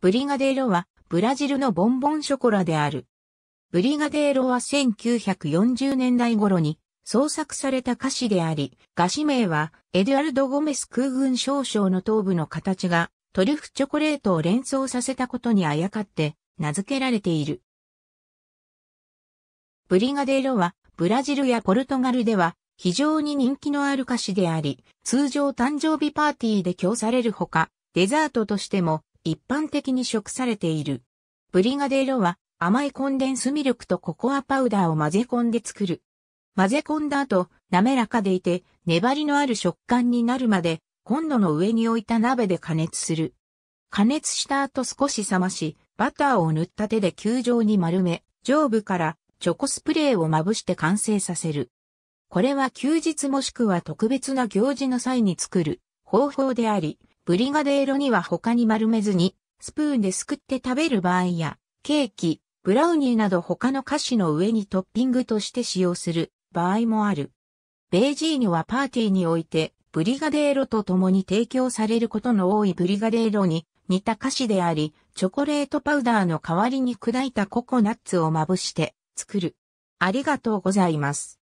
ブリガデーロは、ブラジルのボンボンショコラである。ブリガデーロは1940年代頃に創作された歌詞であり、歌詞名は、エドゥアルド・ゴメス空軍少将の頭部の形が、トリュフチョコレートを連想させたことにあやかって、名付けられている。ブリガデーロは、ブラジルやポルトガルでは、非常に人気のある歌詞であり、通常誕生日パーティーで供されるほか、デザートとしても一般的に食されている。ブリガデーロは甘いコンデンスミルクとココアパウダーを混ぜ込んで作る。混ぜ込んだ後、滑らかでいて、粘りのある食感になるまで、コンロの上に置いた鍋で加熱する。加熱した後少し冷まし、バターを塗った手で球状に丸め、上部からチョコスプレーをまぶして完成させる。これは休日もしくは特別な行事の際に作る方法であり、ブリガデーロには他に丸めずに、スプーンですくって食べる場合や、ケーキ、ブラウニーなど他の菓子の上にトッピングとして使用する場合もある。ベージーニョはパーティーにおいて、ブリガデーロと共に提供されることの多いブリガデーロに似た菓子であり、チョコレートパウダーの代わりに砕いたココナッツをまぶして作る。ありがとうございます。